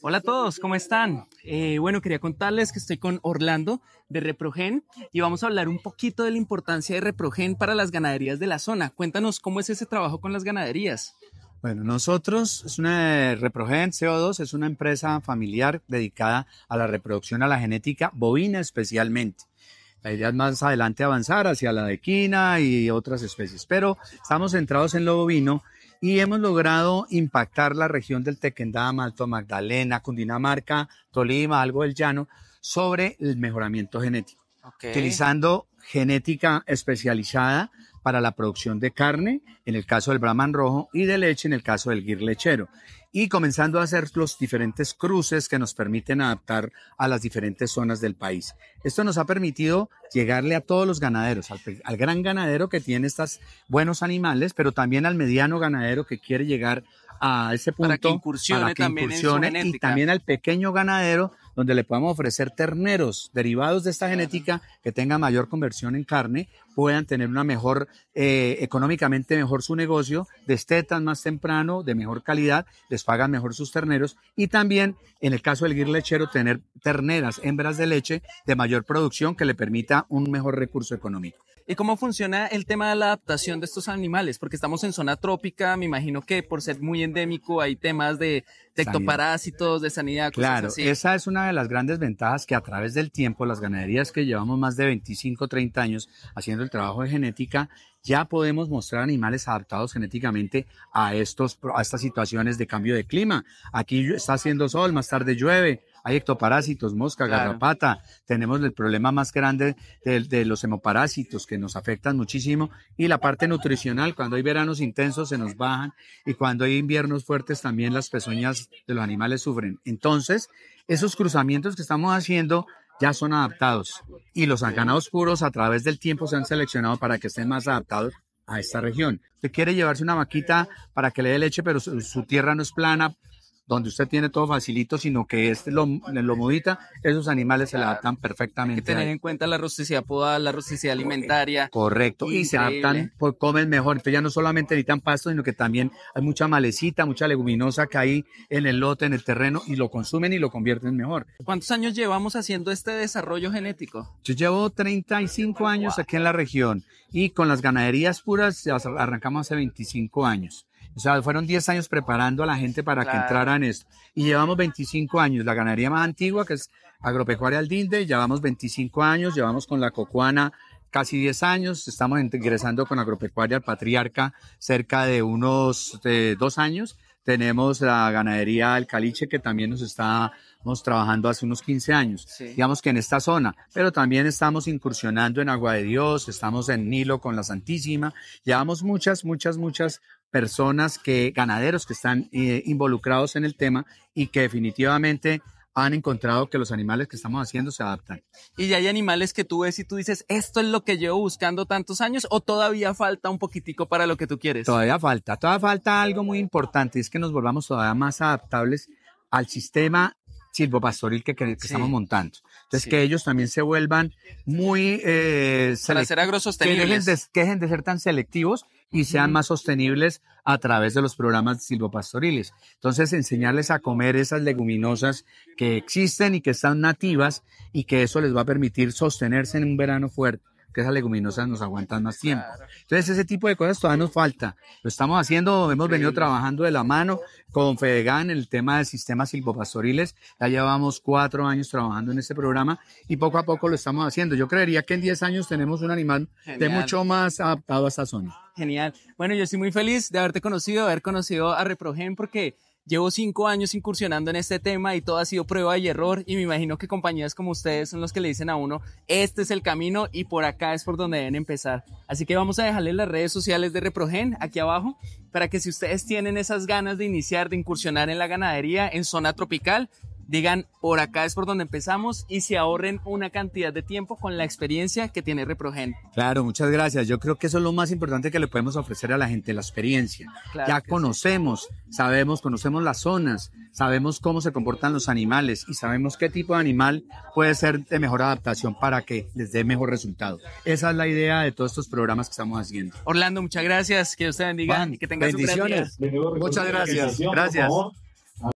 Hola a todos, ¿cómo están? Eh, bueno, quería contarles que estoy con Orlando de Reprogen y vamos a hablar un poquito de la importancia de Reprogen para las ganaderías de la zona. Cuéntanos cómo es ese trabajo con las ganaderías. Bueno, nosotros es una Reprogen CO2, es una empresa familiar dedicada a la reproducción, a la genética bovina especialmente. La idea es más adelante avanzar hacia la dequina y otras especies, pero estamos centrados en lo bovino y hemos logrado impactar la región del Tequendama, Alto Magdalena, Cundinamarca, Tolima, algo del llano, sobre el mejoramiento genético. Utilizando genética especializada para la producción de carne, en el caso del Brahman rojo, y de leche, en el caso del guir lechero y comenzando a hacer los diferentes cruces que nos permiten adaptar a las diferentes zonas del país. Esto nos ha permitido llegarle a todos los ganaderos, al, gran ganadero que tiene estos buenos animales, pero también al mediano ganadero que quiere llegar a ese punto para que y también al pequeño ganadero donde le podamos ofrecer terneros derivados de esta genética que tengan mayor conversión en carne, puedan tener una mejor, eh, económicamente mejor su negocio, destetan más temprano, de mejor calidad, les pagan mejor sus terneros y también, en el caso del guir lechero, tener terneras, hembras de leche de mayor producción que le permita un mejor recurso económico. ¿Y cómo funciona el tema de la adaptación de estos animales? Porque estamos en zona trópica, me imagino que por ser muy endémico hay temas de tectoparásitos, de sanidad. claro, esa es una de las grandes ventajas que a través del tiempo las ganaderías que llevamos más de 25, 30 años haciendo el trabajo de genética, ya podemos mostrar animales adaptados genéticamente a, estos, a estas situaciones de cambio de clima. Aquí está haciendo sol, más tarde llueve, hay ectoparásitos, mosca, garrapata, tenemos el problema más grande de, los hemoparásitos que nos afectan muchísimo y la parte nutricional, cuando hay veranos intensos se nos bajan y cuando hay inviernos fuertes también las pezuñas de los animales sufren. Entonces, esos cruzamientos que estamos haciendo ya son adaptados y los ganados puros a través del tiempo se han seleccionado para que estén más adaptados a esta región. Usted quiere llevarse una vaquita para que le dé leche, pero su tierra no es plana donde usted tiene todo facilito, sino que este lo, lo esos animales se le adaptan perfectamente. Hay que tener en cuenta la rusticidad poda, la rusticidad alimentaria. Correcto, y se adaptan, pues comen mejor. Entonces ya no solamente necesitan pasto, sino que también hay mucha malecita, mucha leguminosa que hay en el lote, en el terreno, y lo consumen y lo convierten mejor. ¿Cuántos años llevamos haciendo este desarrollo genético? Yo llevo 35 años aquí en la región y con las ganaderías puras arrancamos hace 25 años. O sea, fueron 10 años preparando a la gente para que entrara en esto. Y llevamos 25 años, la ganadería más antigua, que es Agropecuaria Aldinde, llevamos 25 años, llevamos con la cocuana casi 10 años, estamos ingresando con Agropecuaria al Patriarca cerca de unos dos años tenemos la ganadería del Caliche, que también nos estábamos trabajando hace unos 15 años, digamos que en esta zona, pero también estamos incursionando en Agua de Dios, estamos en Nilo con la Santísima, llevamos muchas, muchas, muchas personas que, ganaderos que están eh, involucrados en el tema y que definitivamente han encontrado que los animales que estamos haciendo se adaptan. ¿Y ya hay animales que tú ves y tú dices, esto es lo que llevo buscando tantos años o todavía falta un poquitico para lo que tú quieres? Todavía falta, todavía falta algo muy importante, es que nos volvamos todavía más adaptables al sistema silvopastoril que, estamos montando. Entonces, que ellos también se vuelvan muy... Eh, para ser agrosostenibles. que dejen de ser tan selectivos y sean más sostenibles a través de los programas silvopastoriles. Entonces, enseñarles a comer esas leguminosas que existen y que están nativas y que eso les va a permitir sostenerse en un verano fuerte que esas leguminosas nos aguantan más tiempo. Entonces ese tipo de cosas todavía nos falta. Lo estamos haciendo, hemos venido trabajando de la mano con Fedegan el tema de sistemas silvopastoriles. Ya llevamos cuatro años trabajando en este programa y poco a poco lo estamos haciendo. Yo creería que en 10 años tenemos un animal de mucho más adaptado a esta zona. Genial. Bueno, yo estoy muy feliz de haberte conocido, de haber conocido a Reprogen porque Llevo cinco años incursionando en este tema y todo ha sido prueba y error y me imagino que compañías como ustedes son los que le dicen a uno, este es el camino y por acá es por donde deben empezar. Así que vamos a dejarle las redes sociales de Reprogen aquí abajo para que si ustedes tienen esas ganas de iniciar, de incursionar en la ganadería en zona tropical, digan por acá es por donde empezamos y se ahorren una cantidad de tiempo con la experiencia que tiene Reprogen. Claro, muchas gracias. Yo creo que eso es lo más importante que le podemos ofrecer a la gente, la experiencia. ya conocemos, sabemos, conocemos las zonas, sabemos cómo se comportan los animales y sabemos qué tipo de animal puede ser de mejor adaptación para que les dé mejor resultado. Esa es la idea de todos estos programas que estamos haciendo. Orlando, muchas gracias, que usted bendiga y que tenga bendiciones. Muchas gracias. Gracias.